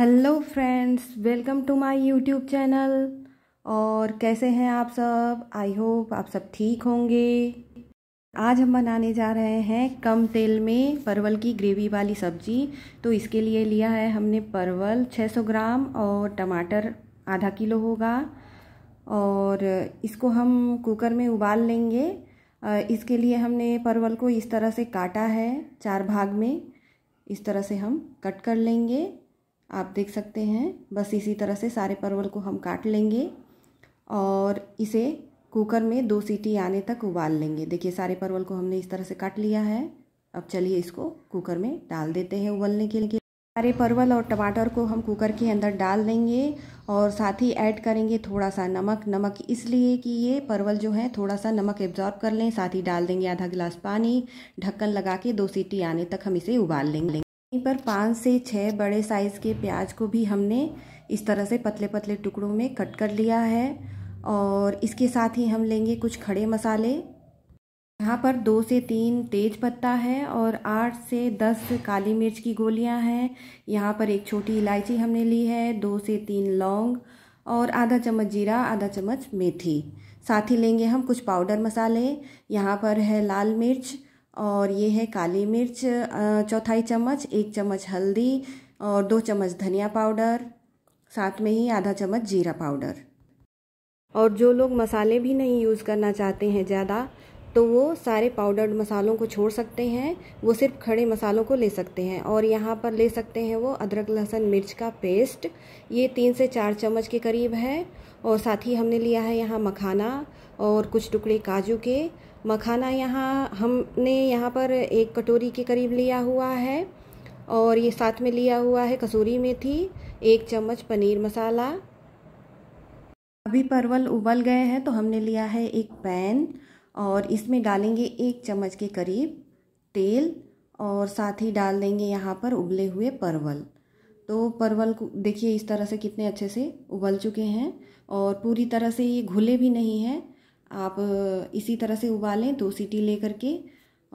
Hello friends welcome to my YouTube channel और कैसे हैं आप सब आई होप आप सब ठीक होंगे आज हम बनाने जा रहे हैं कम तेल में परवल की ग्रेवी वाली सब्जी तो इसके लिए लिया है हमने परवल 600 ग्राम और टमाटर आधा किलो होगा और इसको हम कुकर में उबाल लेंगे इसके लिए हमने परवल को इस तरह से काटा है चार भाग में इस तरह से हम कट कर लेंगे आप देख सकते हैं बस इसी तरह से सारे परवल को हम काट लेंगे और इसे कुकर में दो सीटी आने तक उबाल लेंगे देखिए सारे परवल को हमने इस तरह से काट लिया है अब चलिए इसको कुकर में डाल देते हैं उबलने के लिए सारे परवल और टमाटर को हम कुकर के अंदर डाल देंगे और साथ ही ऐड करेंगे थोड़ा सा नमक नमक इसलिए कि ये परवल जो है थोड़ा सा नमक एब्जॉर्ब कर लें साथ ही डाल देंगे आधा गिलास पानी ढक्कन लगा के दो सीटी आने तक हम इसे उबाल लेंगे यहीं पर पाँच से छः बड़े साइज़ के प्याज को भी हमने इस तरह से पतले पतले टुकड़ों में कट कर लिया है और इसके साथ ही हम लेंगे कुछ खड़े मसाले यहाँ पर दो से तीन तेज पत्ता है और आठ से दस काली मिर्च की गोलियाँ हैं यहाँ पर एक छोटी इलायची हमने ली है दो से तीन लौंग और आधा चम्मच जीरा आधा चम्मच मेथी साथ ही लेंगे हम कुछ पाउडर मसाले यहाँ पर है लाल मिर्च और ये है काली मिर्च चौथाई चम्मच एक चम्मच हल्दी और दो चम्मच धनिया पाउडर साथ में ही आधा चम्मच जीरा पाउडर और जो लोग मसाले भी नहीं यूज़ करना चाहते हैं ज़्यादा तो वो सारे पाउडर्ड मसालों को छोड़ सकते हैं वो सिर्फ खड़े मसालों को ले सकते हैं और यहाँ पर ले सकते हैं वो अदरक लहसुन मिर्च का पेस्ट ये तीन से चार चम्मच के करीब है और साथ ही हमने लिया है यहाँ मखाना और कुछ टुकड़े काजू के मखाना यहाँ हमने यहाँ पर एक कटोरी के करीब लिया हुआ है और ये साथ में लिया हुआ है कसूरी मेथी एक चम्मच पनीर मसाला अभी परवल उबल गए हैं तो हमने लिया है एक पैन और इसमें डालेंगे एक चम्मच के करीब तेल और साथ ही डाल देंगे यहाँ पर उबले हुए परवल तो परवल को देखिए इस तरह से कितने अच्छे से उबल चुके हैं और पूरी तरह से ये घुले भी नहीं हैं आप इसी तरह से उबालें दो सीटी ले करके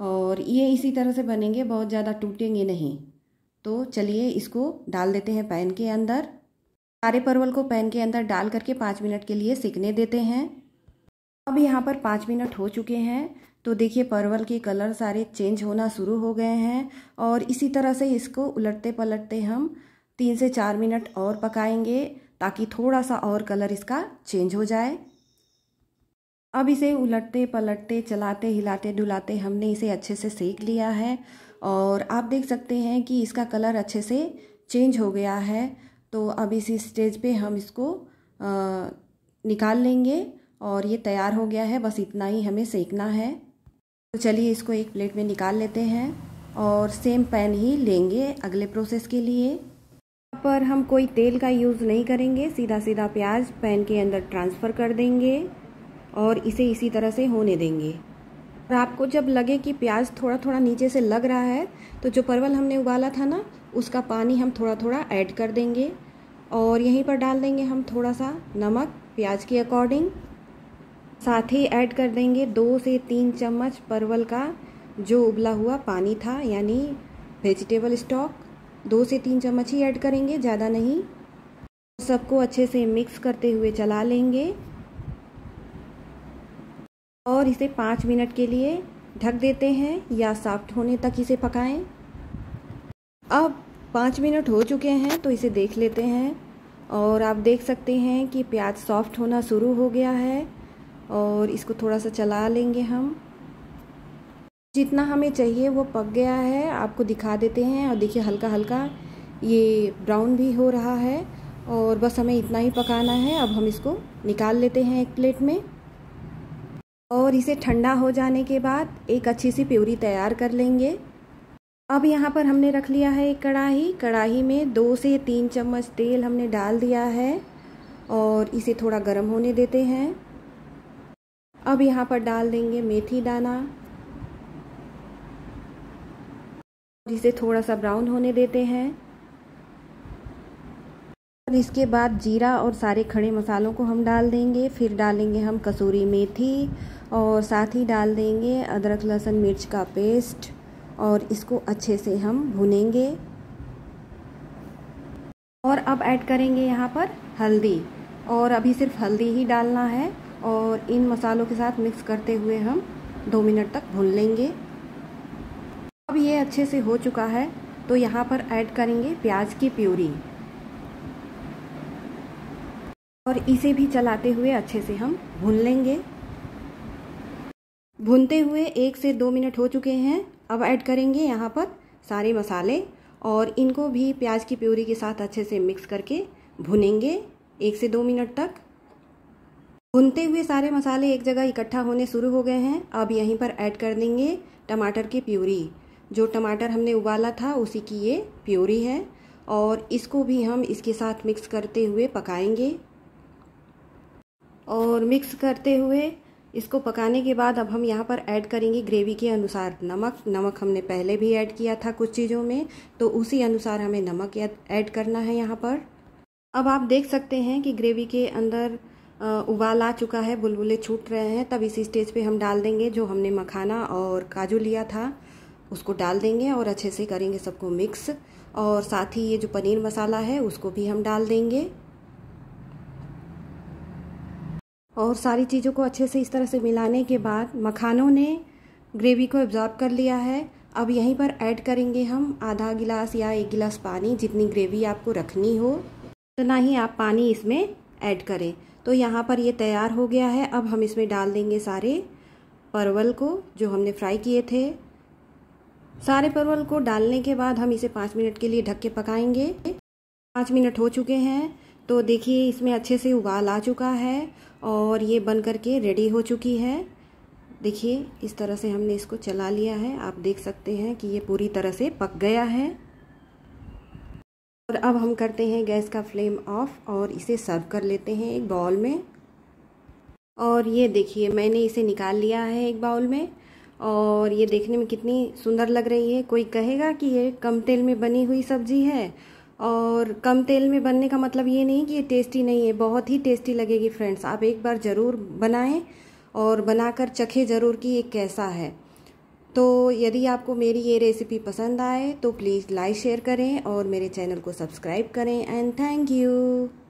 और ये इसी तरह से बनेंगे बहुत ज़्यादा टूटेंगे नहीं तो चलिए इसको डाल देते हैं पैन के अंदर सारे परवल को पैन के अंदर डाल करके पाँच मिनट के लिए सिकने देते हैं अब यहाँ पर पाँच मिनट हो चुके हैं तो देखिए परवल के कलर सारे चेंज होना शुरू हो गए हैं और इसी तरह से इसको उलटते पलटते हम तीन से चार मिनट और पकाएंगे ताकि थोड़ा सा और कलर इसका चेंज हो जाए अब इसे उलटते पलटते चलाते हिलाते डुलाते हमने इसे अच्छे से सेक लिया है और आप देख सकते हैं कि इसका कलर अच्छे से चेंज हो गया है तो अब इसी स्टेज पे हम इसको आ, निकाल लेंगे और ये तैयार हो गया है बस इतना ही हमें सेकना है तो चलिए इसको एक प्लेट में निकाल लेते हैं और सेम पैन ही लेंगे अगले प्रोसेस के लिए पर हम कोई तेल का यूज़ नहीं करेंगे सीधा सीधा प्याज पैन के अंदर ट्रांसफ़र कर देंगे और इसे इसी तरह से होने देंगे और आपको जब लगे कि प्याज थोड़ा थोड़ा नीचे से लग रहा है तो जो परवल हमने उबाला था ना उसका पानी हम थोड़ा थोड़ा ऐड कर देंगे और यहीं पर डाल देंगे हम थोड़ा सा नमक प्याज के अकॉर्डिंग साथ ही ऐड कर देंगे दो से तीन चम्मच परवल का जो उबला हुआ पानी था यानी वेजिटेबल स्टॉक दो से तीन चम्मच ही ऐड करेंगे ज़्यादा नहीं सबको अच्छे से मिक्स करते हुए चला लेंगे और इसे पाँच मिनट के लिए ढक देते हैं या सॉफ्ट होने तक इसे पकाएं। अब पाँच मिनट हो चुके हैं तो इसे देख लेते हैं और आप देख सकते हैं कि प्याज सॉफ्ट होना शुरू हो गया है और इसको थोड़ा सा चला लेंगे हम जितना हमें चाहिए वो पक गया है आपको दिखा देते हैं और देखिए हल्का हल्का ये ब्राउन भी हो रहा है और बस हमें इतना ही पकाना है अब हम इसको निकाल लेते हैं एक प्लेट में और इसे ठंडा हो जाने के बाद एक अच्छी सी प्यूरी तैयार कर लेंगे अब यहाँ पर हमने रख लिया है एक कढ़ाही कढ़ाही में दो से तीन चम्मच तेल हमने डाल दिया है और इसे थोड़ा गर्म होने देते हैं अब यहाँ पर डाल देंगे मेथी दाना और इसे थोड़ा सा ब्राउन होने देते हैं और इसके बाद जीरा और सारे खड़े मसालों को हम डाल देंगे फिर डालेंगे हम कसूरी मेथी और साथ ही डाल देंगे अदरक लहसुन मिर्च का पेस्ट और इसको अच्छे से हम भुनेंगे और अब ऐड करेंगे यहाँ पर हल्दी और अभी सिर्फ हल्दी ही डालना है और इन मसालों के साथ मिक्स करते हुए हम दो मिनट तक भून लेंगे अब ये अच्छे से हो चुका है तो यहाँ पर ऐड करेंगे प्याज की प्यूरी और इसे भी चलाते हुए अच्छे से हम भून लेंगे भूनते हुए एक से दो मिनट हो चुके हैं अब ऐड करेंगे यहाँ पर सारे मसाले और इनको भी प्याज की प्यूरी के साथ अच्छे से मिक्स करके भुनेंगे एक से दो मिनट तक भुनते हुए सारे मसाले एक जगह इकट्ठा होने शुरू हो गए हैं अब यहीं पर ऐड कर देंगे टमाटर की प्यूरी जो टमाटर हमने उबाला था उसी की ये प्यूरी है और इसको भी हम इसके साथ मिक्स करते हुए पकाएंगे और मिक्स करते हुए इसको पकाने के बाद अब हम यहाँ पर ऐड करेंगे ग्रेवी के अनुसार नमक नमक हमने पहले भी ऐड किया था कुछ चीज़ों में तो उसी अनुसार हमें नमक ऐड करना है यहाँ पर अब आप देख सकते हैं कि ग्रेवी के अंदर उबाल आ चुका है बुलबुले छूट रहे हैं तब इसी स्टेज पे हम डाल देंगे जो हमने मखाना और काजू लिया था उसको डाल देंगे और अच्छे से करेंगे सबको मिक्स और साथ ही ये जो पनीर मसाला है उसको भी हम डाल देंगे और सारी चीज़ों को अच्छे से इस तरह से मिलाने के बाद मखानों ने ग्रेवी को एब्ज़ॉर्ब कर लिया है अब यहीं पर ऐड करेंगे हम आधा गिलास या एक गिलास पानी जितनी ग्रेवी आपको रखनी हो उतना तो ही आप पानी इसमें ऐड करें तो यहाँ पर ये तैयार हो गया है अब हम इसमें डाल देंगे सारे परवल को जो हमने फ्राई किए थे सारे परवल को डालने के बाद हम इसे पाँच मिनट के लिए ढक के पकाएंगे पाँच मिनट हो चुके हैं तो देखिए इसमें अच्छे से उबाल आ चुका है और ये बन करके रेडी हो चुकी है देखिए इस तरह से हमने इसको चला लिया है आप देख सकते हैं कि ये पूरी तरह से पक गया है और अब हम करते हैं गैस का फ्लेम ऑफ और इसे सर्व कर लेते हैं एक बाउल में और ये देखिए मैंने इसे निकाल लिया है एक बाउल में और ये देखने में कितनी सुंदर लग रही है कोई कहेगा कि ये कम तेल में बनी हुई सब्जी है और कम तेल में बनने का मतलब ये नहीं कि ये टेस्टी नहीं है बहुत ही टेस्टी लगेगी फ्रेंड्स आप एक बार ज़रूर बनाएं और बनाकर चखें ज़रूर कि ये कैसा है तो यदि आपको मेरी ये रेसिपी पसंद आए तो प्लीज़ लाइक शेयर करें और मेरे चैनल को सब्सक्राइब करें एंड थैंक यू